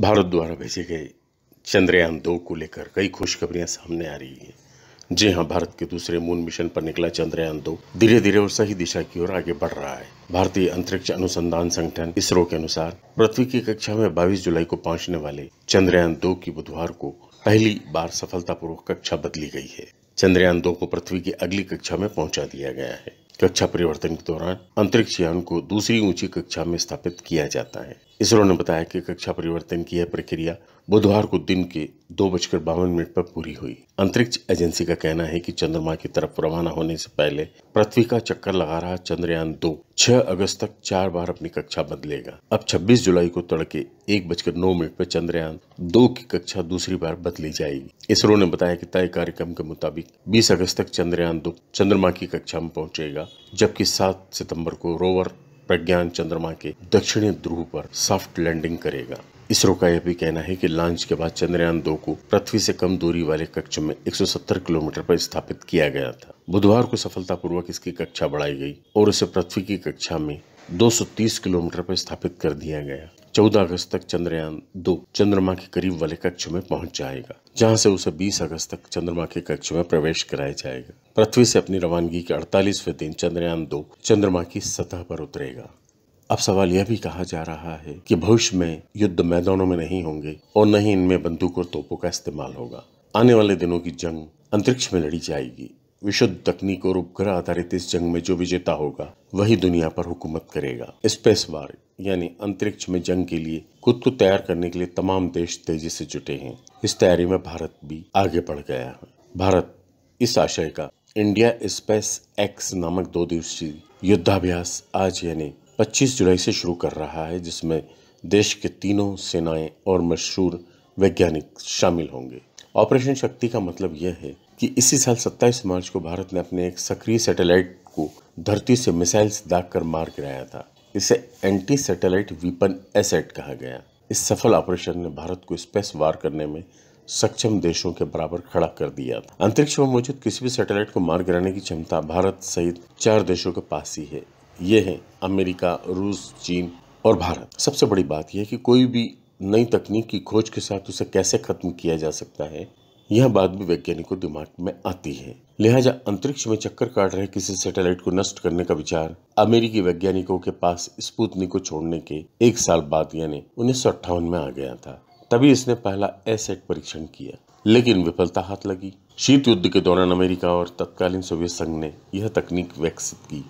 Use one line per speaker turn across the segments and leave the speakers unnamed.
भारत द्वारा भेजे गए चंद्रयान दो को लेकर कई खुशखबरियां सामने आ रही हैं जी हाँ भारत के दूसरे मून मिशन पर निकला चंद्रयान दो धीरे धीरे और सही दिशा की ओर आगे बढ़ रहा है भारतीय अंतरिक्ष अनुसंधान संगठन इसरो के अनुसार पृथ्वी की कक्षा में बाईस जुलाई को पहुंचने वाले चंद्रयान दो की बुधवार को पहली बार सफलतापूर्वक कक्षा बदली गई है चंद्रयान दो को पृथ्वी की अगली कक्षा में पहुंचा दिया गया है कक्षा परिवर्तन के दौरान अंतरिक्ष यान को दूसरी ऊंची कक्षा में स्थापित किया जाता है इसरो ने बताया कि कक्षा परिवर्तन की यह प्रक्रिया बुधवार को दिन के दो बजकर बावन मिनट पर पूरी हुई अंतरिक्ष एजेंसी का कहना है कि चंद्रमा की तरफ रवाना होने से पहले पृथ्वी का चक्कर लगा रहा चंद्रयान दो 6 अगस्त तक चार बार अपनी कक्षा बदलेगा अब 26 जुलाई को तड़के एक बजकर नौ मिनट पर चंद्रयान दो की कक्षा दूसरी बार बदली जाएगी इसरो ने बताया कि तय कार्यक्रम के मुताबिक 20 अगस्त तक चंद्रयान दो चंद्रमा की कक्षा में पहुंचेगा जबकि 7 सितंबर को रोवर प्रज्ञान चंद्रमा के दक्षिणी ध्रुव पर सॉफ्ट लैंडिंग करेगा इसरो का यह भी कहना है कि लॉन्च के बाद चंद्रयान दो को पृथ्वी से कम दूरी वाले कक्ष में 170 किलोमीटर पर स्थापित किया गया था बुधवार को सफलतापूर्वक इसकी कक्षा बढ़ाई गई और उसे पृथ्वी की कक्षा में 230 किलोमीटर पर स्थापित कर दिया गया 14 अगस्त तक चंद्रयान दो चंद्रमा के करीब वाले कक्ष में पहुंच जाएगा जहां से उसे 20 अगस्त तक चंद्रमा के कक्ष में प्रवेश कराया जाएगा पृथ्वी से अपनी रवानगी के अड़तालीसवे दिन चंद्रयान दो चंद्रमा की सतह पर उतरेगा अब सवाल यह भी कहा जा रहा है कि भविष्य में युद्ध मैदानों में नहीं होंगे और न ही इनमें बंदूक और तोपों का इस्तेमाल होगा आने वाले दिनों की जंग अंतरिक्ष में लड़ी जाएगी विशुद्ध तकनीक और उपग्रह आधारित इस जंग में जो विजेता होगा वही दुनिया पर हुकूमत करेगा स्पेस वार यानी अंतरिक्ष में जंग के लिए खुद को तैयार करने के लिए तमाम देश तेजी से जुटे हैं इस तैयारी में भारत भी आगे बढ़ गया है भारत इस आशय का इंडिया स्पेस एक्स नामक दो दिवसीय युद्धाभ्यास आज यानी पच्चीस जुलाई से शुरू कर रहा है जिसमें देश के तीनों सेनाएं और मशहूर वैज्ञानिक शामिल होंगे ऑपरेशन शक्ति का मतलब यह है कि इसी साल 27 मार्च को भारत ने अपने एक सक्रिय सैटेलाइट को धरती से मिसाइल्स दाग कर मार गिराया था इसे एंटी सैटेलाइट वीपन एसेट कहा गया इस सफल ऑपरेशन ने भारत को स्पेस वार करने में सक्षम देशों के बराबर खड़ा कर दिया था अंतरिक्ष में मौजूद किसी भी सैटेलाइट को मार गिराने की क्षमता भारत सहित चार देशों के पास ही है ये है अमेरिका रूस चीन और भारत सबसे बड़ी बात यह कि कोई भी नई तकनीक की खोज के साथ उसे कैसे खत्म किया जा सकता है यह बात भी वैज्ञानिकों दिमाग में आती है लिहाजा अंतरिक्ष में चक्कर काट रहे किसी सैटेलाइट को नष्ट करने का विचार अमेरिकी वैज्ञानिकों के पास स्पूतनी को छोड़ने के एक साल बाद यानी उन्नीस में आ गया था तभी इसने पहला एसेट परीक्षण किया लेकिन विफलता हाथ लगी शीत युद्ध के दौरान अमेरिका और तत्कालीन सोवियत संघ ने यह तकनीक विकसित की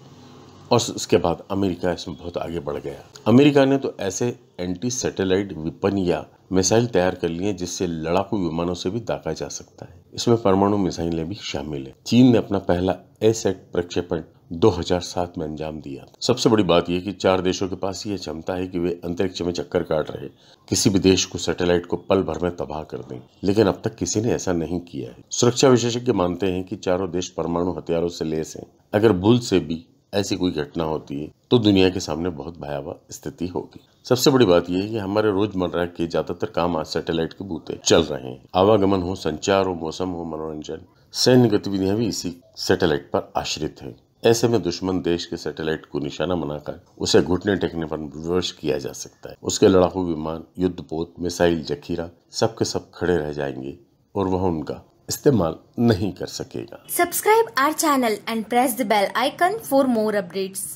और उसके बाद अमेरिका इसमें बहुत आगे बढ़ गया अमेरिका ने तो ऐसे एंटी सैटेलाइट विपन या मिसाइल तैयार कर लिए जिससे लड़ाकू विमानों से भी दागा जा सकता है इसमें परमाणु मिसाइलें भी शामिल है चीन ने अपना पहला एसेट प्रक्षेपण 2007 में अंजाम दिया सबसे बड़ी बात यह कि चार देशों के पास यह क्षमता है कि वे अंतरिक्ष में चक्कर काट रहे किसी भी देश को सैटेलाइट को पल भर में तबाह कर दें लेकिन अब तक किसी ने ऐसा नहीं किया है सुरक्षा विशेषज्ञ मानते हैं कि चारों देश परमाणु हथियारों से लेस हैं अगर भूल से भी ऐसी कोई घटना होती है तो दुनिया के सामने बहुत भयावह स्थिति होगी सबसे बड़ी बात यह है कि हमारे रोजमर्रा के ज्यादातर काम आज सैटेलाइट के बूते चल रहे हैं आवागमन हो संचार हो मौसम हो मनोरंजन सैन्य गतिविधियां भी इसी सैटेलाइट पर आश्रित है ऐसे में दुश्मन देश के सैटेलाइट को निशाना बनाकर उसे घुटने टेकने पर विवश किया जा सकता है उसके लड़ाकू विमान पोत मिसाइल जखीरा सबके सब खड़े रह जाएंगे और वह उनका इस्तेमाल नहीं कर सकेगा subscribe our channel and press the bell icon for more updates